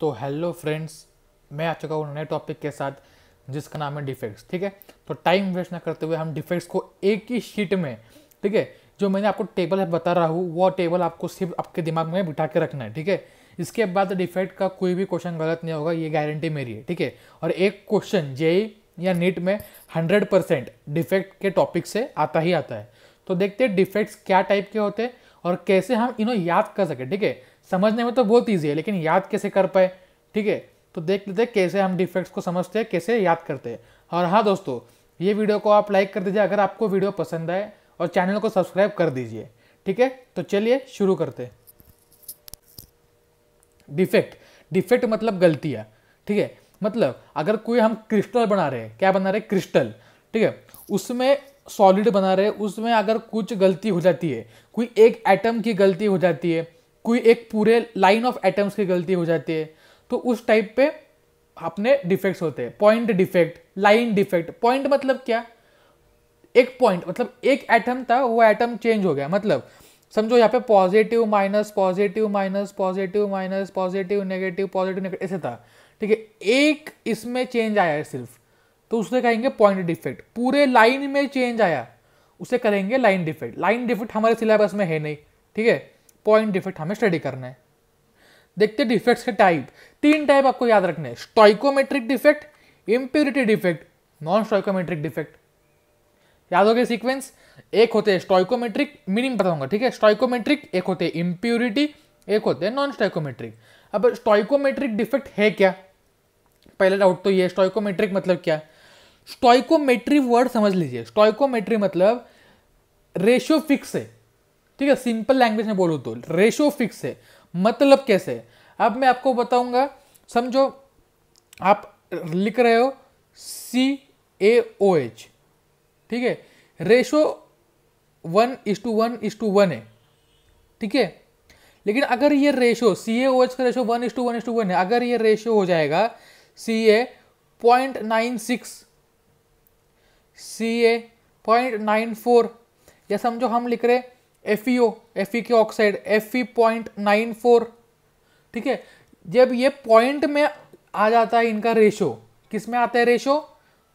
तो hello friends मैं आ चुका हूँ नए टॉपिक के साथ जिसका नाम है डिफेक्ट्स ठीक है तो टाइम वेस्ट ना करते हुए हम डिफेक्ट्स को एक ही शीट में ठीक है जो मैंने आपको टेबल बता रहा हूँ वो टेबल आपको सिर्फ आपके दिमाग में बिठा के रखना है ठीक है इसके बाद डिफेक्ट का कोई भी क्वेश्चन गलत नहीं होगा ये गारंटी मेरी है ठीक है और एक क्वेश्चन जेई या नीट में हंड्रेड परसेंट डिफेक्ट के टॉपिक से आता ही आता है तो देखते हैं डिफेक्ट्स क्या टाइप के होते हैं और कैसे हम इन्हों याद कर सके ठीक है समझने में तो बहुत ईजी है लेकिन याद कैसे कर पाए ठीक है तो देख लेते कैसे हम डिफेक्ट्स को समझते हैं कैसे याद करते हैं और हाँ दोस्तों ये वीडियो को आप लाइक कर दीजिए अगर आपको वीडियो पसंद आए और चैनल को सब्सक्राइब कर दीजिए ठीक है तो चलिए शुरू करते डिफेक्ट डिफेक्ट मतलब गलतियाँ ठीक है मतलब अगर कोई हम क्रिस्टल बना रहे हैं क्या बना रहे हैं क्रिस्टल ठीक है उसमें सॉलिड बना रहे हैं उसमें अगर कुछ गलती हो जाती है कोई एक एटम की गलती हो जाती है कोई एक पूरे लाइन ऑफ एटम्स की गलती हो जाती है तो उस टाइप पे अपने डिफेक्ट्स होते हैं point defect line defect point मतलब क्या एक पॉइंट मतलब एक एटम था वो एटम चेंज हो गया मतलब समझो यहाँ पे positive minus positive minus positive minus positive negative positive negative ऐसे था ठीक है एक इसमें चेंज आया है सिर्फ तो उसे कहेंगे पॉइंट डिफेक्ट पूरे लाइन में चेंज आया उसे करेंगे लाइन डिफेक्ट लाइन डिफेक्ट हमारे सिलेबस में है नहीं ठीक है पॉइंट डिफेक्ट हमें स्टडी करना है देखते डिफेक्ट्स के टाइप तीन टाइप आपको याद रखने हैं stoichiometric defect impurity defect non stoichiometric defect याद हो गया सीक्वेंस एक होते हैं स्टॉइकोमेट्रिक मीनिंग बताऊंगा ठीक है स्टॉइकोमेट्रिक एक होते हैं इम्प्योरिटी एक होते हैं नॉन स्टॉइकोमेट्रिक अब स्टॉइकोमेट्रिक डिफेक्ट है क्या पहला डाउट तो ये स्टॉइकोमेट्रिक मतलब क्या स्टॉइकोमेट्री वर्ड समझ लीजिए स्टॉइकोमेट्री मतलब रेशियो फिक्स है ठीक है सिंपल लैंग्वेज में बोलूँ तो रेशो फिक्स है मतलब कैसे अब मैं आपको बताऊंगा समझो आप लिख रहे हो सी ए ओ एच ठीक है ratio one is to one is to one है ठीक है लेकिन अगर ये ratio C A O H का ratio one is to one is to one है अगर ये रेशो हो जाएगा C A point nine six C A point nine four या समझो हम लिख रहे एफ ई ओ एफ ई के oxide F E point nine four ठीक है जब ये पॉइंट में आ जाता है इनका रेशो किस में आता है रेशो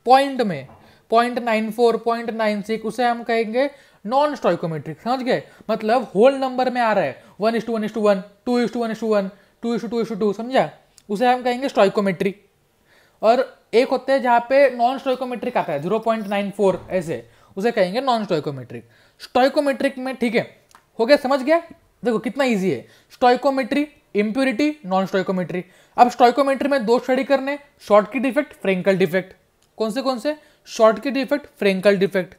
पॉइंट में point nine four point nine six उसे हम कहेंगे नॉन स्टॉइकोमेट्रिक समझ गए मतलब होल नंबर में आ रहा है one is to one is to one two is to one is to one two is two two is two two समझा उसे हम कहेंगे स्टॉइकोमेट्री और एक होते हैं जहाँ पे नॉन स्टॉइकोमेट्रिक आता है जीरो पॉइंट नाइन फोर ऐसे उसे कहेंगे नॉन स्टॉइकोमेट्रिक स्टॉइकोमेट्रिक में ठीक है हो गया समझ गया देखो कितना ईजी है स्टॉइकोमेट्री इंप्यूरिटी नॉन स्टॉइकोमेट्री अब स्टॉइकोमेट्री में दो स्टडी करने short Schottky defect Frenkel defect कौन से कौन से Schottky defect Frenkel defect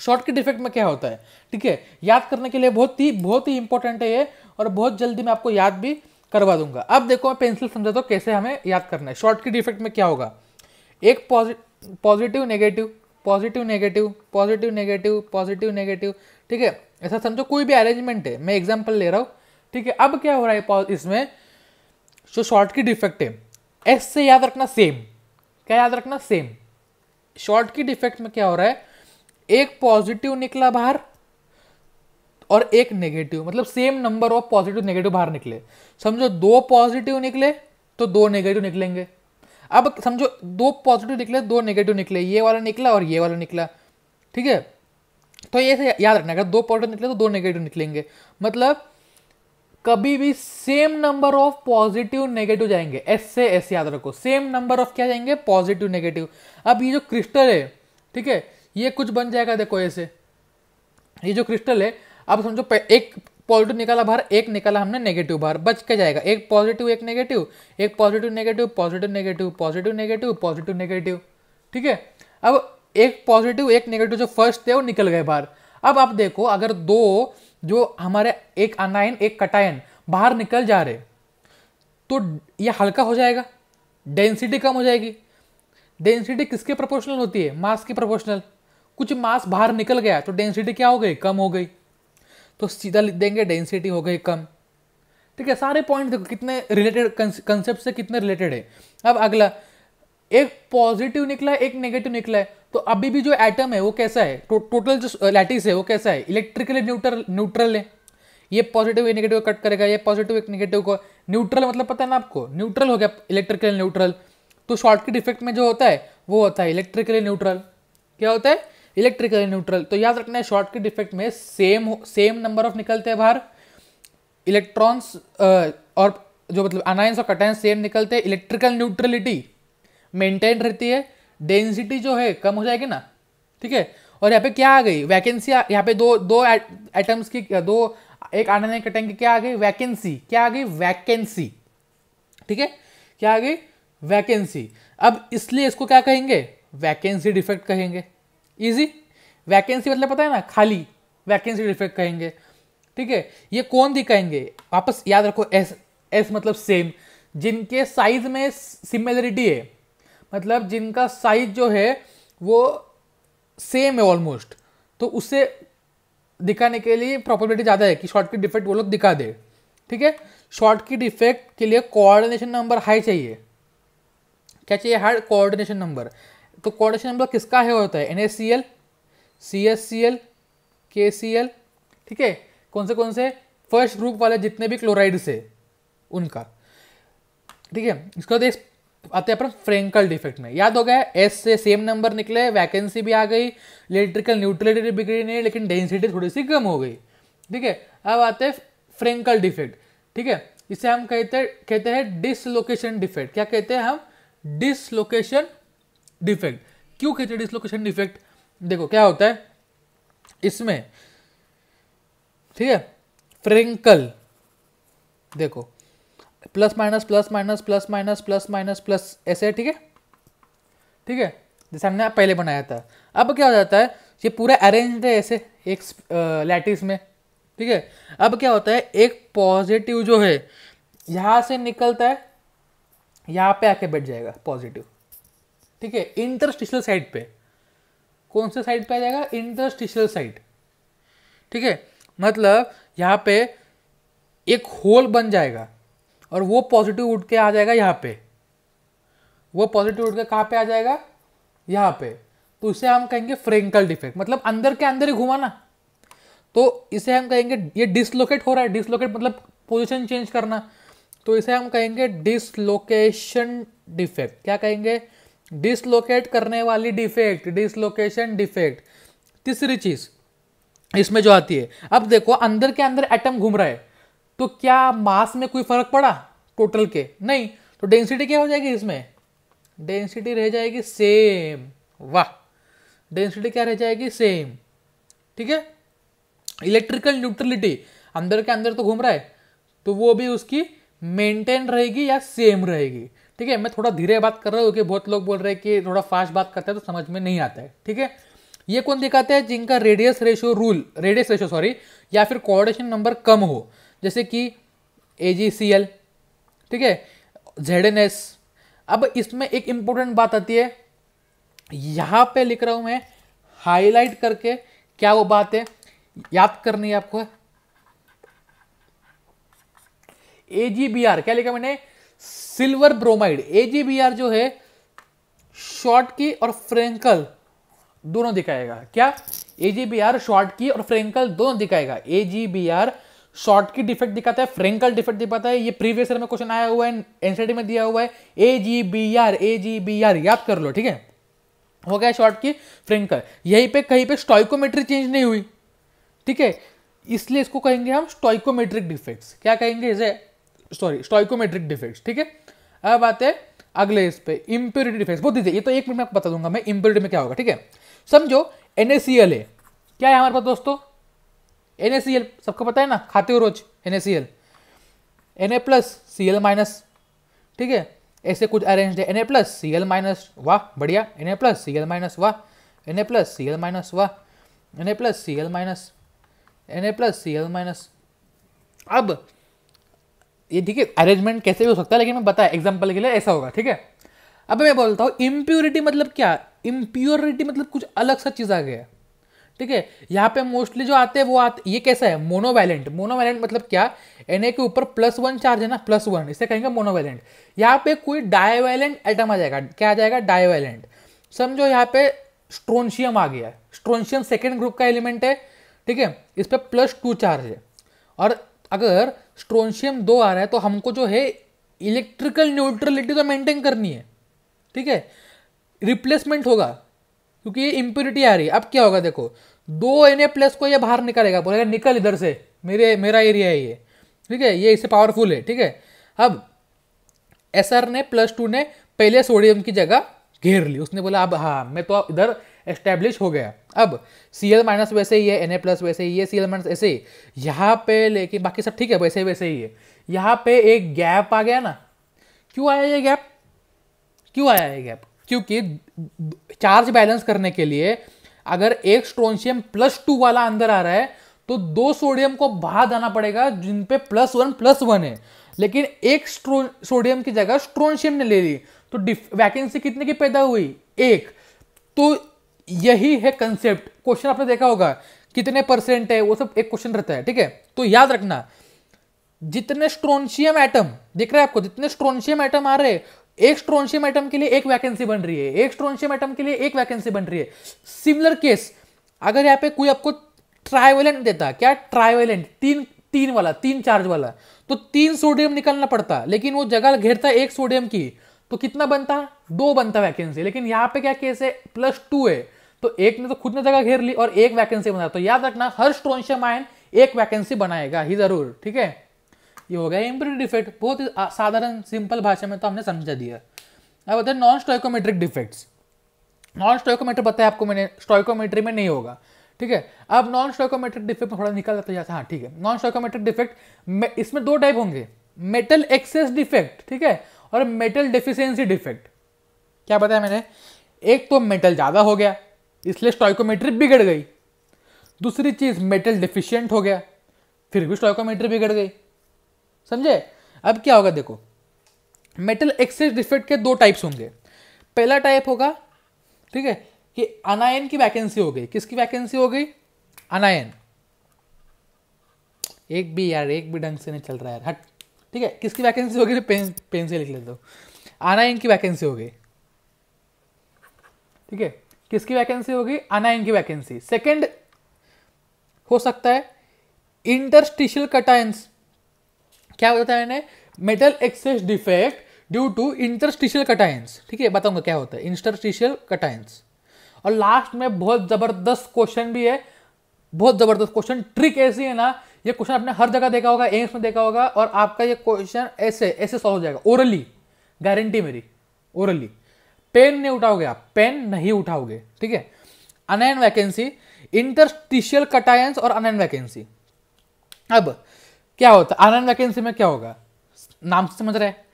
Schottky defect में क्या होता है ठीक है याद करने के लिए बहुत ही बहुत ही इंपॉर्टेंट है ये और बहुत जल्दी मैं आपको याद भी करवा दूंगा अब देखो मैं पेंसिल समझाता हूँ कैसे हमें याद करना है शॉर्ट की डिफेक्ट में क्या होगा एक positive negative positive negative positive negative positive negative ठीक है ऐसा समझो कोई भी अरेंजमेंट है मैं एग्जाम्पल ले रहा हूँ ठीक है अब क्या हो रहा है इसमें जो शॉर्ट की डिफेक्ट है एस से याद रखना सेम क्या याद रखना सेम शॉर्ट की डिफेक्ट में क्या हो रहा है एक पॉजिटिव निकला बाहर और एक नेगेटिव मतलब same number of positive negative बाहर निकले समझो दो पॉजिटिव निकले तो दो नेगेटिव निकलेंगे अब समझो दो पॉजिटिव निकले दो नेगेटिव निकले ये वाला निकला और ये वाला निकला ठीक है तो ये से याद रखना अगर दो पॉजिटिव निकले तो दो नेगेटिव निकलेंगे मतलब कभी भी same number of positive negative जाएंगे एस से एस याद रखो सेम नंबर ऑफ क्या जाएंगे पॉजिटिव नेगेटिव अब ये जो क्रिस्टल है ठीक है ये कुछ बन जाएगा देखो ऐसे ये जो क्रिस्टल है अब समझो एक पॉजिटिव निकाला बाहर एक निकाला हमने नेगेटिव बाहर बच के जाएगा एक पॉजिटिव एक नेगेटिव एक positive negative positive negative positive negative positive negative ठीक है अब एक पॉजिटिव एक नेगेटिव जो फर्स्ट थे वो निकल गए बाहर अब आप देखो अगर दो जो हमारे एक अनायन एक कटायन बाहर निकल जा रहे तो ये हल्का हो जाएगा डेंसिटी कम हो जाएगी डेंसिटी किसके प्रोपोर्शनल होती है मास की प्रोपोर्शनल कुछ मास बाहर निकल गया तो डेंसिटी क्या हो गई कम हो गई तो सीधा लिख देंगे डेंसिटी हो गई कम ठीक है सारे पॉइंट देखो कितने रिलेटेड कंसेप्ट से कितने रिलेटेड है अब अगला एक पॉजिटिव निकला है एक नेगेटिव निकला है तो अभी भी जो एटम है वो कैसा है टो, तो टोटल जो लैटिस uh, है वो कैसा है इलेक्ट्रिकली न्यूट्रल न्यूट्रल है ये पॉजिटिव ये नेगेटिव कट करेगा ये पॉजिटिव एक नेगेटिव को न्यूट्रल मतलब पता है ना आपको न्यूट्रल हो गया इलेक्ट्रिकली न्यूट्रल तो शॉर्ट इफेक्ट डिफेक्ट में जो होता है वो होता है इलेक्ट्रिकली न्यूट्रल क्या होता है इलेक्ट्रिकल न्यूट्रल तो याद रखना है के डिफेक्ट में सेम सेम नंबर ऑफ निकलते हैं बाहर इलेक्ट्रॉन्स और जो मतलब अनायंस और कटायंस सेम निकलते हैं इलेक्ट्रिकल न्यूट्रलिटी मेंटेन रहती है डेंसिटी जो है कम हो जाएगी ना ठीक है और यहाँ पे क्या आ गई वैकेंसी यहाँ पे दो दो एटम्स की दो एक आनंद कटेंगे क्या, क्या आ गई वैकेंसी क्या आ गई वैकेंसी ठीक है क्या आ गई वैकेंसी अब इसलिए इसको क्या कहेंगे वैकेंसी डिफेक्ट कहेंगे इजी वैकेंसी मतलब पता है ना खाली वैकेंसी डिफेक्ट कहेंगे ठीक है ये कौन दिखाएंगे वापस याद रखो एस एस मतलब सेम जिनके साइज में सिमिलरिटी है मतलब जिनका साइज जो है वो सेम है ऑलमोस्ट तो उसे दिखाने के लिए प्रॉपर्बिलिटी ज़्यादा है कि शॉर्ट की डिफेक्ट वो लोग दिखा दे ठीक है शॉर्ट की डिफेक्ट के लिए कोऑर्डिनेशन नंबर हाई चाहिए क्या चाहिए हाई कोऑर्डिनेशन नंबर तो कोऑर्डिनेशन नंबर किसका है होता है N S C L C S C L के सी एल ठीक है कौन से कौन से फर्स्ट ग्रुप वाले जितने भी क्लोराइड्स है उनका ठीक है इसके बाद आते हैं अपन फ्रेंकल डिफेक्ट में याद हो गया एस से सेम नंबर निकले वैकेंसी भी आ गई इलेक्ट्रिकल न्यूट्रलिटी बिगड़ी नहीं लेकिन डेंसिटी थोड़ी सी कम हो गई ठीक है अब आते हैं फ्रेंकल डिफेक्ट ठीक है इसे हम कहते कहते हैं डिसलोकेशन डिफेक्ट क्या कहते हैं हम डिसलोकेशन डिफेक्ट क्यों कहते हैं डिसलोकेशन डिफेक्ट देखो क्या होता है इसमें ठीक है फ्रेंकल देखो plus minus plus minus plus minus plus minus plus ऐसे ठीक है ठीक है जैसे हमने पहले बनाया था अब क्या हो जाता है ये पूरा अरेंज है ऐसे एक लैटिस में ठीक है अब क्या होता है एक पॉजिटिव जो है यहाँ से निकलता है यहाँ पे आके बैठ जाएगा पॉजिटिव ठीक है इंटरस्टिशियल साइड पे कौन से साइड पे आ जाएगा इंटरस्टिशियल साइड ठीक है मतलब यहाँ पे एक होल बन जाएगा और वो पॉजिटिव उठ के आ जाएगा यहाँ पे वो पॉजिटिव उठ के कहाँ पे आ जाएगा यहाँ पे तो इसे हम कहेंगे फ्रेंकल डिफेक्ट मतलब अंदर के अंदर ही घुमाना तो इसे हम कहेंगे ये डिसलोकेट हो रहा है डिसलोकेट मतलब पोजिशन चेंज करना तो इसे हम कहेंगे डिसलोकेशन डिफेक्ट क्या कहेंगे डिसलोकेट करने वाली डिफेक्ट डिसलोकेशन डिफेक्ट तीसरी चीज इसमें जो आती है अब देखो अंदर के अंदर एटम घूम रहा है तो क्या मास में कोई फर्क पड़ा टोटल के नहीं तो डेंसिटी क्या हो जाएगी इसमें डेंसिटी रह जाएगी सेम वाह डेंसिटी क्या रह जाएगी सेम ठीक है इलेक्ट्रिकल न्यूट्रलिटी अंदर के अंदर तो घूम रहा है तो वो भी उसकी मेंटेन रहेगी या सेम रहेगी ठीक है मैं थोड़ा धीरे बात कर रहा हूँ क्योंकि बहुत लोग बोल रहे हैं कि थोड़ा फास्ट बात करते हैं तो समझ में नहीं आता है ठीक है ये कौन दिखाते हैं जिनका radius ratio rule radius ratio sorry या फिर कोऑर्डिनेशन नंबर कम हो जैसे कि ए जी सी एल ठीक है जेड एन एस अब इसमें एक इंपॉर्टेंट बात आती है यहाँ पे लिख रहा हूँ मैं हाईलाइट करके क्या वो बात है याद करनी है आपको ए जी बी आर क्या लिखा मैंने सिल्वर ब्रोमाइड एजीबीआर जो है शॉर्ट की और फ्रेंकल दोनों दिखाएगा क्या एजीबीआर शॉर्ट की और फ्रेंकल दोनों दिखाएगा एजीबीआर शॉर्ट की डिफेक्ट दिखाता है फ्रेंकल डिफेक्ट दिखाता है ये प्रीवियस ईयर में क्वेश्चन आया हुआ है एनसीडी e में दिया हुआ है एजीबीआर एजीबीआर याद कर लो ठीक है हो गया शॉर्ट की फ्रेंकल यहीं पे कहीं पे स्टॉइकोमेट्री चेंज नहीं हुई ठीक है इसलिए इसको कहेंगे हम स्टॉइकोमेट्रिक डिफेक्ट्स क्या कहेंगे इसे सॉरी स्टॉइकोमेट्रिक डिफेक्ट्स ठीक है अब आते हैं अगले इस पे इम्प्योरिटी डिफेक्ट्स बहुत दीजिए ये तो एक मिनट में आपको बता दूंगा मैं इम्प्योरिटी में क्या होगा ठीक है समझो एन एल ए क्या है हमारे पास दोस्तों एन एस सी एल सबको पता है ना खाते हो रोज N S C L N A plus C L minus ठीक है ऐसे कुछ अरेंज है N A plus C L minus वाह बढ़िया N A plus C L minus वाह N A plus C L minus वाह N A plus C L minus N A plus C L minus अब ये ठीक है arrangement कैसे भी हो सकता है लेकिन मैं बताया एग्जाम्पल के लिए ऐसा होगा ठीक है अब मैं बोलता हूँ इम्प्योरिटी मतलब क्या इम्प्योरिटी मतलब कुछ अलग सा चीज़ आ गया ठीक है यहाँ पे मोस्टली जो आते हैं वो आते ये कैसा है मोनोवैलेंट मोनोवैलेंट मतलब क्या एन के ऊपर प्लस वन चार्ज है ना प्लस वन इसे कहेंगे मोनोवैलेंट यहाँ पे कोई डायवैलेंट आइटम आ जाएगा क्या आ जाएगा डायवैलेंट समझो यहाँ पे स्ट्रोनशियम आ गया स्ट्रोनशियम सेकेंड ग्रुप का एलिमेंट है ठीक है इस पर प्लस टू चार्ज है और अगर स्ट्रोनशियम दो आ रहा है तो हमको जो है इलेक्ट्रिकल न्यूट्रलिटी तो मेंटेन करनी है ठीक है रिप्लेसमेंट होगा क्योंकि ये इम्प्योरिटी आ रही है अब क्या होगा देखो दो एन ए प्लस को ये बाहर निकालेगा बोलेगा निकल इधर से मेरे मेरा एरिया है ये ठीक है ये इससे पावरफुल है ठीक है अब एस आर ने प्लस टू ने पहले सोडियम की जगह घेर ली उसने बोला अब हाँ मैं तो इधर एस्टेब्लिश हो गया अब सी एल माइनस वैसे ही है एन ए प्लस वैसे ही है सी एल माइनस ऐसे ही यहाँ पे लेकिन बाकी सब ठीक है वैसे वैसे ही है यहाँ पे एक गैप आ गया ना क्यों आया ये गैप क्यों आया ये गैप क्योंकि चार्ज बैलेंस करने के लिए अगर एक स्ट्रोनशियम प्लस टू वाला अंदर आ रहा है तो दो सोडियम को बाहर आना पड़ेगा जिन पे प्लस वन प्लस वन है लेकिन एक सोडियम की जगह स्ट्रोनशियम ने ले ली तो वैकेंसी कितने की पैदा हुई एक तो यही है कंसेप्ट क्वेश्चन आपने देखा होगा कितने परसेंट है वो सब एक क्वेश्चन रहता है ठीक है तो याद रखना जितने स्ट्रोनशियम एटम दिख रहे हैं आपको जितने स्ट्रोनशियम एटम आ रहे एक स्ट्रोनशियम एटम के लिए एक वैकेंसी बन रही है एक स्ट्रोनशियम एटम के लिए एक वैकेंसी बन रही है सिमिलर केस अगर यहाँ पे कोई आपको ट्राइवेलेंट देता क्या ट्राइवेलेंट तीन तीन वाला तीन चार्ज वाला तो तीन सोडियम निकलना पड़ता लेकिन वो जगह घेरता एक सोडियम की तो कितना बनता है दो बनता वैकेंसी लेकिन यहाँ पे क्या केस है प्लस टू है तो एक ने तो खुद ने जगह घेर ली और एक वैकेंसी बना तो याद रखना हर स्ट्रोनशियम आयन एक वैकेंसी बनाएगा ही जरूर ठीक है ये हो गया एम्प्री डिफेक्ट बहुत ही साधारण सिंपल भाषा में तो हमने समझा दिया अब बताए non stoichiometric defects non stoichiometric बताया आपको मैंने स्टोकोमेट्री में नहीं होगा ठीक है अब नॉन स्टोकोमेट्रिक डिफेक्ट थोड़ा निकल जाता है हाँ ठीक है नॉन स्टोकोमेट्रिक डिफेक्ट इसमें दो टाइप होंगे मेटल एक्सेस डिफेक्ट ठीक है और मेटल डिफिशियंसी डिफेक्ट क्या बताया मैंने एक तो मेटल ज़्यादा हो गया इसलिए स्टॉइकोमेट्री बिगड़ गई दूसरी चीज़ मेटल डिफिशियंट हो गया फिर भी स्टॉइकोमेट्री बिगड़ गई समझे अब क्या होगा देखो मेटल एक्सेस डिफेक्ट के दो टाइप्स होंगे पहला टाइप होगा ठीक है कि अनायन की वैकेंसी हो गई किसकी वैकेंसी हो गई अनायन एक भी यार एक भी ढंग से नहीं चल रहा है हट ठीक है किसकी वैकेंसी होगी पेन पेन से लिख लेता हूँ अनाइन की वैकेंसी होगी ठीक है किसकी वैकेंसी होगी अनाइन की वैकेंसी सेकंड हो सकता है इंटरस्टिशियल कटाइंस क्या होता है metal excess defect due to interstitial cations ठीक है बताऊंगा क्या होता है इंटरस्टिशियल कटाइंस और लास्ट में बहुत ज़बरदस्त क्वेश्चन भी है बहुत ज़बरदस्त क्वेश्चन ट्रिक ऐसी है ना ये क्वेश्चन आपने हर जगह देखा होगा एम्स में देखा होगा और आपका ये क्वेश्चन ऐसे ऐसे सॉल्व हो जाएगा ओरली गारंटी मेरी ओरली पेन नहीं उठाओगे आप पेन नहीं उठाओगे ठीक है अनैन वैकेंसी इंटरस्टिशियल कटायंस और अनैन वैकेंसी अब क्या होता है अनैन वैकेंसी में क्या होगा नाम से समझ रहे हैं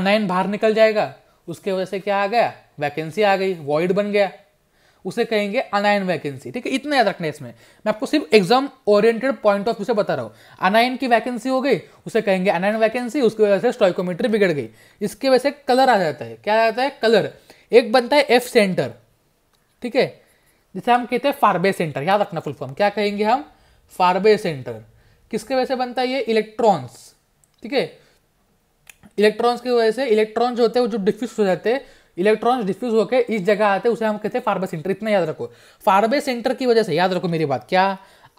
अनैन बाहर निकल जाएगा उसके वजह से क्या आ गया वैकेंसी आ गई वॉइड बन गया उसे कहेंगे अनाइन वैकेंसी ठीक है इतना याद रखना है इसमें मैं आपको सिर्फ exam oriented point of view से बता रहा हूँ अनाइन की वैकेंसी हो गई उसे कहेंगे अनाइन वैकेंसी उसकी वजह से स्टॉइकोमीटर बिगड़ गई इसके वजह से कलर आ जाता है क्या आ जाता है कलर एक बनता है एफ सेंटर ठीक है जिसे हम कहते हैं फार्बे सेंटर याद रखना फुल फॉर्म क्या कहेंगे हम फार्बे सेंटर किसके वजह से बनता है ये इलेक्ट्रॉन्स ठीक है इलेक्ट्रॉन्स की वजह से इलेक्ट्रॉन जो होते हैं वो जो डिफ्यूज हो जाते हैं इलेक्ट्रॉन्स डिफ्यूज होकर इस जगह आते उसे हम कहते हैं फार्बे सेंटर इतना याद रखो फार्बे सेंटर की वजह से याद रखो मेरी बात क्या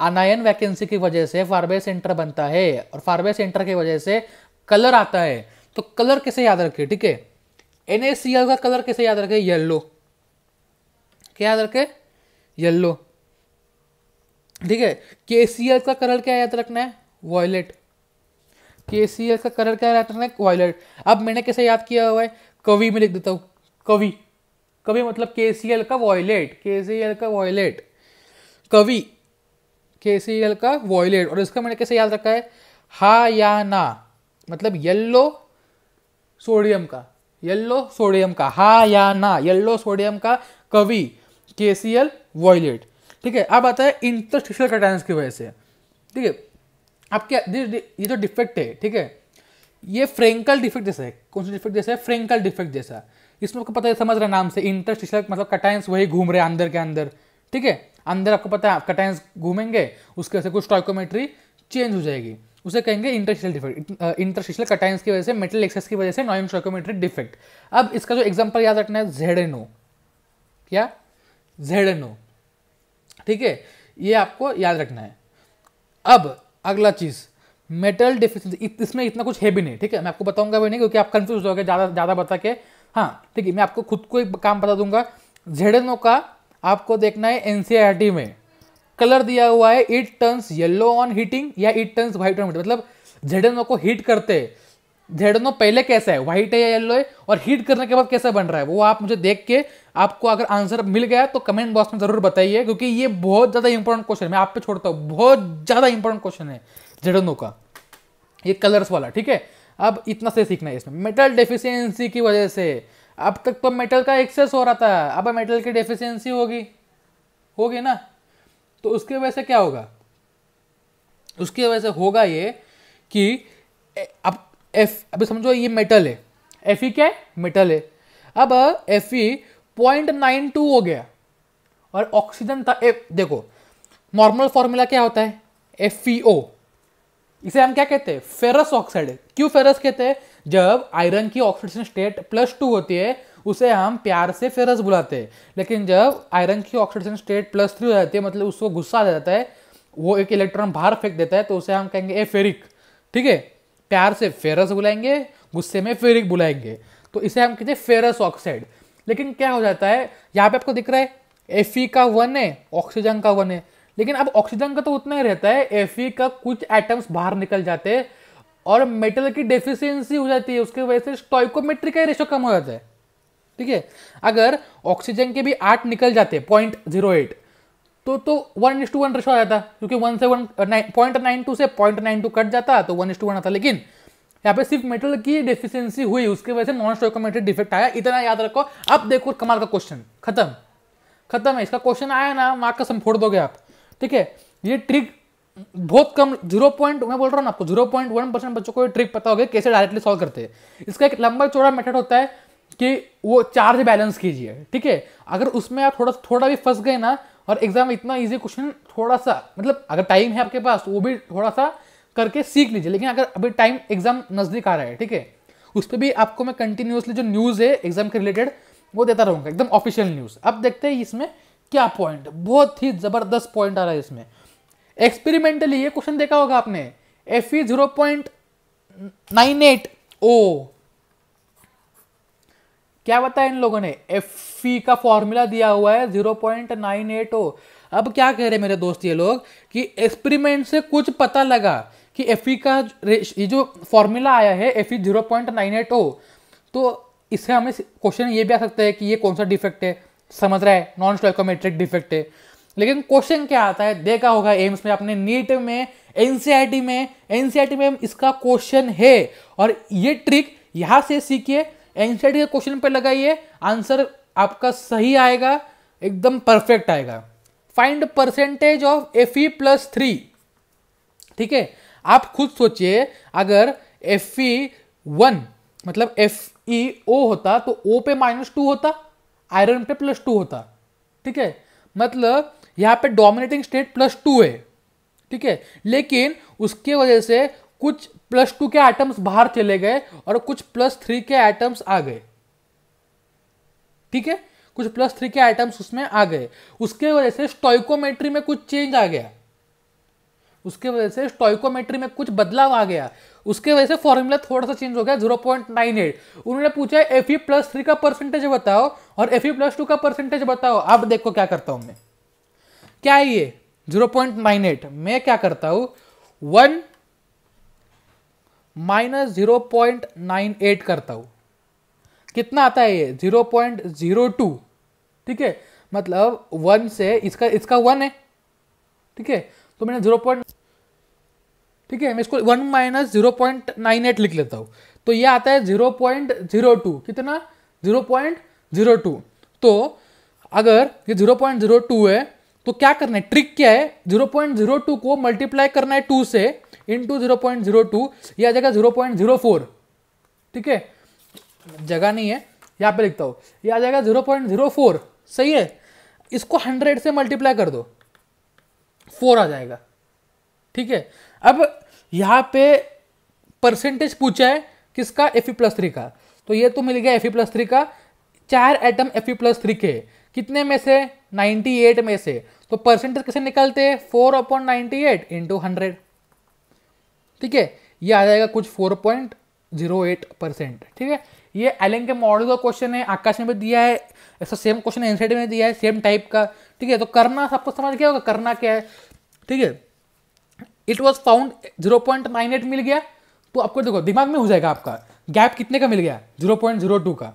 अनायन वैकेंसी की वजह से फार्बे सेंटर बनता है और फार्बे सेंटर की वजह से कलर आता है तो कलर कैसे याद रखे ठीक है एन का कलर कैसे याद रखे येल्लो क्या याद रखे येल्लो ठीक है के का कलर क्या याद रखना है वॉयलेट के का कलर क्या याद रखना है वॉयलेट अब मैंने कैसे याद किया हुआ है कवि में लिख देता हूँ कवि कवि मतलब के सी एल का वॉयलेट के सी एल का वॉयलेट कवि के सी एल का वॉयलेट और इसका मैंने कैसे याद रखा है हा या ना मतलब येल्लो सोडियम का येल्लो सोडियम का हा या ना येल्लो सोडियम का कवि के सी एल वॉयलेट ठीक है अब आता है इंटरस्टिशियल कटाइंस की वजह से ठीक है आपके ये जो तो डिफेक्ट है ठीक है ये फ्रेंकल डिफेक्ट जैसा है कौन सा डिफेक्ट जैसा है फ्रेंकल डिफेक्ट जैसा इसमें आपको पता है समझ रहे नाम से इंटरस्टिशियल मतलब कटाइंस वही घूम रहे हैं अंदर के अंदर ठीक है अंदर आपको पता है कटाइंस घूमेंगे उसके वजह से कुछ ट्राइकोमेट्री चेंज हो जाएगी उसे कहेंगे इंटरस्टिशल डिफेक्ट इंटरस्टिशल कटाइंस की वजह से मेटल एक्सेस की वजह से नॉन ट्राइकोमेट्री डिफेक्ट अब इसका जो एग्जाम्पल याद रखना है जेड एन ओ क्या जेड एन ओ ठीक है ये आपको याद रखना है अब अगला चीज़ मेटल डिफिशियंसी इसमें इतना कुछ है भी नहीं ठीक है मैं आपको बताऊंगा भी नहीं क्योंकि आप कंफ्यूज हो गए ज़्यादा ज़्यादा बता के हाँ है मैं आपको खुद को एक काम बता दूंगा झेड़नों का आपको देखना है एन e में कलर दिया हुआ है it turns yellow on heating या इट टर्न्स व्हाइट ऑन मतलब झेडनो को हीट करते झेडनो पहले कैसा है व्हाइट है या येलो है और हीट करने के बाद कैसा बन रहा है वो आप मुझे देख के आपको अगर आंसर मिल गया तो कमेंट बॉक्स में जरूर बताइए क्योंकि ये बहुत ज़्यादा इंपॉर्टेंट क्वेश्चन है मैं आप पे छोड़ता हूँ बहुत ज़्यादा इंपॉर्टेंट क्वेश्चन है झेडनो का ये कलर्स वाला ठीक है अब इतना से सीखना है इसमें मेटल डेफिशिएंसी की वजह से अब तक तो मेटल का एक्सेस हो रहा था अब मेटल की डेफिशिएंसी होगी होगी ना तो उसकी वजह से क्या होगा उसकी वजह से होगा ये कि अब एफ अभी समझो ये मेटल है एफ ई क्या है मेटल है अब F E point nine two हो गया और ऑक्सीजन था एफ देखो नॉर्मल फॉर्मूला क्या होता है एफ ई ओ इसे हम क्या कहते हैं फेरस ऑक्साइड क्यों फेरस कहते हैं जब आयरन की ऑक्सीडेशन स्टेट प्लस टू होती है उसे हम प्यार से फेरस बुलाते हैं लेकिन जब आयरन की ऑक्सीडेशन स्टेट प्लस थ्री हो जाती है मतलब उसको गुस्सा आ जाता है वो एक इलेक्ट्रॉन बाहर फेंक देता है तो उसे हम कहेंगे ए फेरिक ठीक है प्यार से फेरस बुलाएंगे गुस्से में फेरिक बुलाएंगे तो इसे हम कहते हैं फेरस ऑक्साइड लेकिन क्या हो जाता है यहाँ पे आपको दिख रहा है एफ का वन है ऑक्सीजन का वन है लेकिन अब ऑक्सीजन का तो उतना ही रहता है एफ का कुछ एटम्स बाहर निकल जाते हैं और मेटल की डेफिशिएंसी हो जाती है उसके वजह से स्टॉइकोमेट्री का रेशो कम हो जाता है ठीक है अगर ऑक्सीजन के भी आठ निकल जाते पॉइंट जीरो एट तो तो वन इंस टू वन रेशो आ जाता क्योंकि वन से वन पॉइंट नाइन टू से पॉइंट नाइन टू कट जाता तो वन इंस टू वन आता लेकिन यहाँ पे सिर्फ मेटल की डेफिशिएंसी हुई उसके वजह से नॉन स्टोकोमेट्रिक डिफेक्ट आया इतना याद रखो अब देखो कमाल का क्वेश्चन खत्म खत्म है इसका क्वेश्चन आया ना वहां का सम फोड़ दोगे आप ठीक है ये ट्रिक बहुत कम जीरो पॉइंट मैं बोल रहा हूँ ना आपको जीरो पॉइंट वन परसेंट बच्चों को ये ट्रिक पता होगा कैसे डायरेक्टली सॉल्व करते हैं इसका एक लंबा चौड़ा मेथड होता है कि वो चार्ज बैलेंस कीजिए ठीक है अगर उसमें आप थोड़ा थोड़ा भी फंस गए ना और एग्जाम इतना ईजी क्वेश्चन थोड़ा सा मतलब अगर टाइम है आपके पास तो वो भी थोड़ा सा करके सीख लीजिए लेकिन अगर अभी टाइम एग्जाम नज़दीक आ रहा है ठीक है उस पर भी आपको मैं कंटिन्यूसली जो न्यूज़ है एग्जाम के रिलेटेड वो देता रहूँगा एकदम ऑफिशियल न्यूज़ अब देखते हैं इसमें क्या पॉइंट बहुत ही ज़बरदस्त पॉइंट आ रहा है इसमें एक्सपेरिमेंटली ये क्वेश्चन देखा होगा आपने F E zero point nine eight O क्या बताया इन लोगों ने एफ का फॉर्मूला दिया हुआ है zero point nine eight O अब क्या कह रहे मेरे दोस्त ये लोग कि एक्सपेरिमेंट से कुछ पता लगा कि एफ ई का ये जो फॉर्मूला आया है F E zero point nine eight O तो इससे हमें क्वेश्चन ये भी आ सकता है कि ये कौन सा डिफेक्ट है समझ रहा है नॉन स्टोकोमेट्रिक डिफेक्ट है लेकिन क्वेश्चन क्या आता है देखा होगा एम्स में अपने नीट में एनसीआरटी e में एनसीआरटी e में इसका क्वेश्चन है और ये ट्रिक यहां से सीखिए एनसीआरटी e के क्वेश्चन पर लगाइए आंसर आपका सही आएगा एकदम परफेक्ट आएगा find percentage of F E plus three ठीक है आप खुद सोचिए अगर एफ ई वन मतलब एफ ई ओ होता तो ओ पे माइनस टू होता आयरन पे प्लस टू होता ठीक है मतलब यहाँ पे डोमिनेटिंग स्टेट प्लस टू है ठीक है लेकिन उसके वजह से कुछ प्लस टू के आइटम्स बाहर चले गए और कुछ प्लस थ्री के आइटम्स आ गए ठीक है कुछ प्लस थ्री के आइटम्स उसमें आ गए उसके वजह से स्टोकोमेट्री में कुछ चेंज आ गया उसके वजह से स्टॉइकोमेट्री में कुछ बदलाव आ गया उसके वजह से फॉर्मूला थोड़ा सा चेंज हो गया जीरो पॉइंट नाइन एट उन्होंने पूछा एफ ई प्लस थ्री का परसेंटेज बताओ और एफ ई प्लस टू का परसेंटेज बताओ अब देखो क्या करता हूं मैं क्या है ये जीरो पॉइंट नाइन एट मैं क्या करता हूं one minus zero point nine eight करता हूं कितना आता है ये जीरो पॉइंट जीरो टू ठीक है मतलब वन से इसका इसका वन है ठीक है तो मैंने जीरो पॉइंट ठीक है मैं इसको one minus zero point nine eight लिख लेता हूँ तो ये आता है जीरो पॉइंट जीरो टू कितना जीरो पॉइंट जीरो टू तो अगर ये जीरो पॉइंट जीरो टू है तो क्या करना है ट्रिक क्या है जीरो पॉइंट जीरो टू को मल्टीप्लाई करना है टू से into zero point zero two यह आ जाएगा जीरो पॉइंट जीरो फोर ठीक है जगह नहीं है यहाँ पे लिखता हूँ ये आ जाएगा जीरो पॉइंट जीरो फोर सही है इसको हंड्रेड से मल्टीप्लाई कर दो फोर आ जाएगा ठीक है अब यहाँ पे परसेंटेज पूछा है किसका एफ ई प्लस थ्री का तो ये तो मिल गया एफ ई प्लस थ्री का चार एटम एफ प्लस थ्री के कितने में से 98 में से तो परसेंटेज कैसे निकालते हैं four upon ninety eight into hundred ठीक है ये आ जाएगा कुछ four point zero eight percent ठीक है ये एलन के मॉडल का क्वेश्चन है आकाश ने भी दिया है ऐसा सेम क्वेश्चन एनसीटी में दिया है सेम टाइप का ठीक है तो करना सबको समझ गया होगा करना क्या है ठीक है it was found zero point nine eight मिल गया तो आपको देखो दिमाग में हो जाएगा आपका गैप कितने का मिल गया जीरो पॉइंट जीरो टू का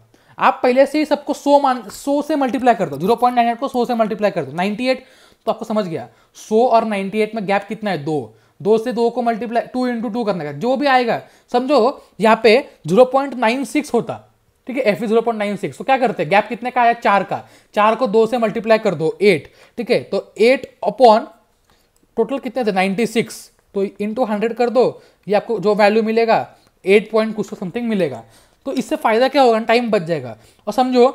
आप पहले से ही सबको सो मान सो से मल्टीप्लाई कर दो जीरो पॉइंट नाइन एट को सो से मल्टीप्लाई कर दो नाइन्टी एट तो आपको समझ गया सो और नाइन्टी एट में गैप कितना है दो दो से दो को मल्टीप्लाई टू इंटू टू करने का जो भी आएगा समझो यहाँ पे जीरो पॉइंट नाइन सिक्स होता ठीक है F zero point nine six तो क्या करते हैं गैप कितने का आया चार का चार को दो से मल्टीप्लाई कर दो एट ठीक है तो एट अपॉन टोटल कितने थे 96 तो इन टू हंड्रेड कर दो ये आपको जो वैल्यू मिलेगा एट पॉइंट कुछ समथिंग तो मिलेगा तो इससे फ़ायदा क्या होगा टाइम बच जाएगा और समझो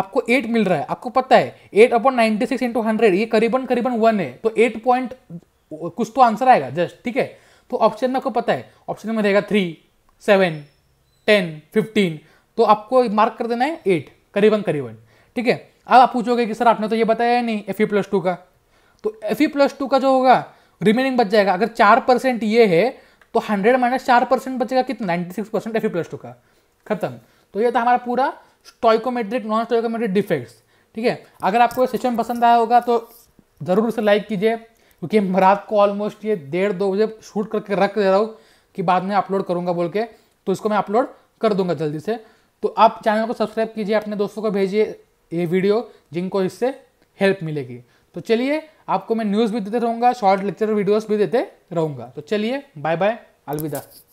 आपको एट मिल रहा है आपको पता है eight upon ninety six into hundred ये करीबन करीबन वन है तो एट पॉइंट कुछ तो आंसर आएगा जस्ट ठीक है तो ऑप्शन में आपको पता है ऑप्शन में रहेगा थ्री सेवन टेन फिफ्टीन तो आपको मार्क कर देना है एट करीबन करीबन ठीक है अब आप पूछोगे कि सर आपने तो ये बताया नहीं एफ ई प्लस टू का तो एफ ई प्लस टू का जो होगा रिमेनिंग बच जाएगा अगर चार परसेंट ये है तो हंड्रेड माइनस चार परसेंट बचेगा कितना ninety six percent F E plus two का खत्म तो ये था हमारा पूरा स्टॉइकोमेट्रिक नॉन स्टॉइकोमेट्रिक डिफेक्ट्स ठीक है अगर आपको ये सेशन पसंद आया होगा तो ज़रूर उसे लाइक कीजिए क्योंकि मैं रात को ऑलमोस्ट ये डेढ़ दो बजे शूट करके रख दे रहा हूँ कि बाद में अपलोड करूँगा बोल के तो इसको मैं अपलोड कर दूंगा जल्दी से तो आप चैनल को सब्सक्राइब कीजिए अपने दोस्तों को भेजिए ये वीडियो जिनको इससे हेल्प मिलेगी तो चलिए आपको मैं न्यूज़ भी देते रहूँगा शॉर्ट लेक्चर वीडियोस भी देते रहूँगा तो चलिए बाय बाय अलविदा